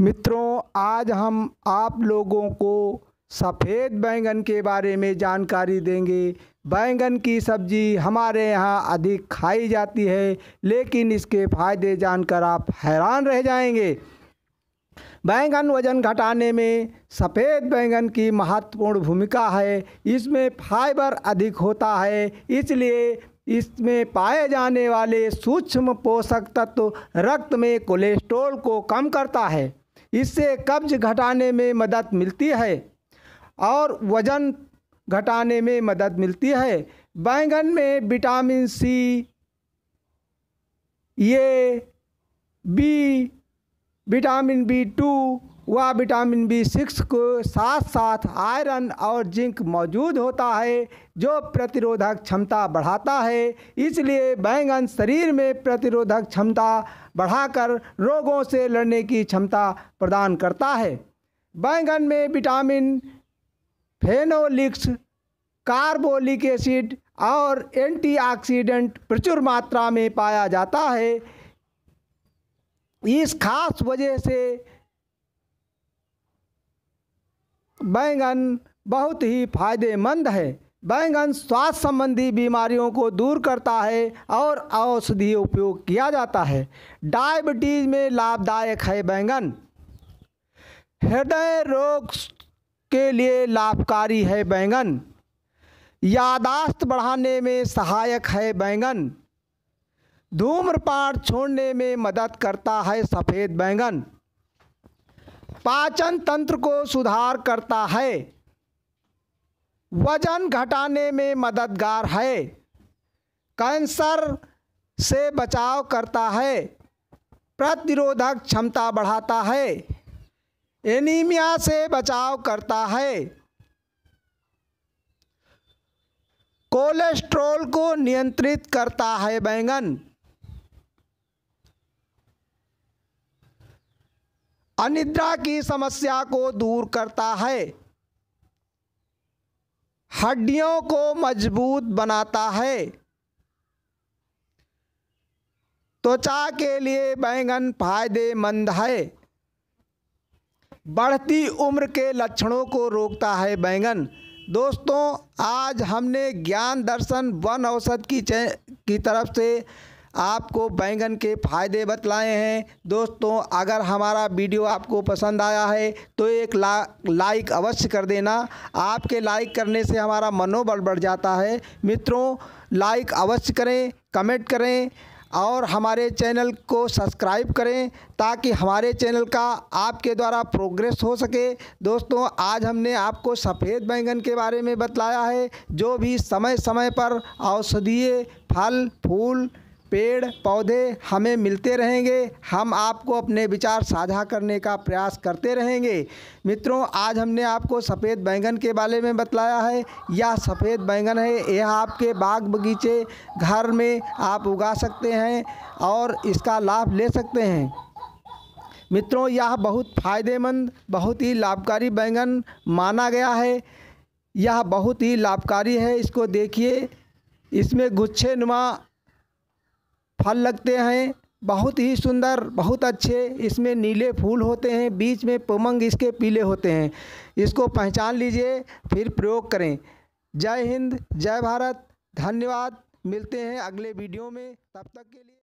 मित्रों आज हम आप लोगों को सफ़ेद बैंगन के बारे में जानकारी देंगे बैंगन की सब्जी हमारे यहाँ अधिक खाई जाती है लेकिन इसके फायदे जानकर आप हैरान रह जाएंगे बैंगन वजन घटाने में सफ़ेद बैंगन की महत्वपूर्ण भूमिका है इसमें फाइबर अधिक होता है इसलिए इसमें पाए जाने वाले सूक्ष्म पोषक तत्व रक्त में कोलेस्ट्रॉल को कम करता है इससे कब्ज घटाने में मदद मिलती है और वज़न घटाने में मदद मिलती है बैंगन में विटामिन सी ये बी विटामिन बी टू वह विटामिन बी सिक्स के साथ साथ आयरन और जिंक मौजूद होता है जो प्रतिरोधक क्षमता बढ़ाता है इसलिए बैंगन शरीर में प्रतिरोधक क्षमता बढ़ाकर रोगों से लड़ने की क्षमता प्रदान करता है बैंगन में विटामिन फेनोलिक्स कार्बोलिक एसिड और एंटीऑक्सीडेंट प्रचुर मात्रा में पाया जाता है इस खास वजह से बैंगन बहुत ही फायदेमंद है बैंगन स्वास्थ्य संबंधी बीमारियों को दूर करता है और औषधीय उपयोग किया जाता है डायबिटीज में लाभदायक है बैंगन हृदय रोग के लिए लाभकारी है बैंगन यादाश्त बढ़ाने में सहायक है बैंगन धूम्रपान छोड़ने में मदद करता है सफ़ेद बैंगन पाचन तंत्र को सुधार करता है वजन घटाने में मददगार है कैंसर से बचाव करता है प्रतिरोधक क्षमता बढ़ाता है एनीमिया से बचाव करता है कोलेस्ट्रॉल को नियंत्रित करता है बैंगन अनिद्रा की समस्या को दूर करता है हड्डियों को मजबूत बनाता है त्वचा के लिए बैंगन फायदेमंद है बढ़ती उम्र के लक्षणों को रोकता है बैंगन दोस्तों आज हमने ज्ञान दर्शन वन औषध की की तरफ से आपको बैंगन के फायदे बतलाए हैं दोस्तों अगर हमारा वीडियो आपको पसंद आया है तो एक ला लाइक अवश्य कर देना आपके लाइक करने से हमारा मनोबल बढ़ जाता है मित्रों लाइक अवश्य करें कमेंट करें और हमारे चैनल को सब्सक्राइब करें ताकि हमारे चैनल का आपके द्वारा प्रोग्रेस हो सके दोस्तों आज हमने आपको सफ़ेद बैंगन के बारे में बतलाया है जो भी समय समय पर औषधीय फल फूल पेड़ पौधे हमें मिलते रहेंगे हम आपको अपने विचार साझा करने का प्रयास करते रहेंगे मित्रों आज हमने आपको सफ़ेद बैंगन के बारे में बतलाया है यह सफ़ेद बैंगन है यह आपके बाग बगीचे घर में आप उगा सकते हैं और इसका लाभ ले सकते हैं मित्रों यह बहुत फ़ायदेमंद बहुत ही लाभकारी बैंगन माना गया है यह बहुत ही लाभकारी है इसको देखिए इसमें गुच्छे नुमा फल लगते हैं बहुत ही सुंदर बहुत अच्छे इसमें नीले फूल होते हैं बीच में पमंग इसके पीले होते हैं इसको पहचान लीजिए फिर प्रयोग करें जय हिंद जय भारत धन्यवाद मिलते हैं अगले वीडियो में तब तक के लिए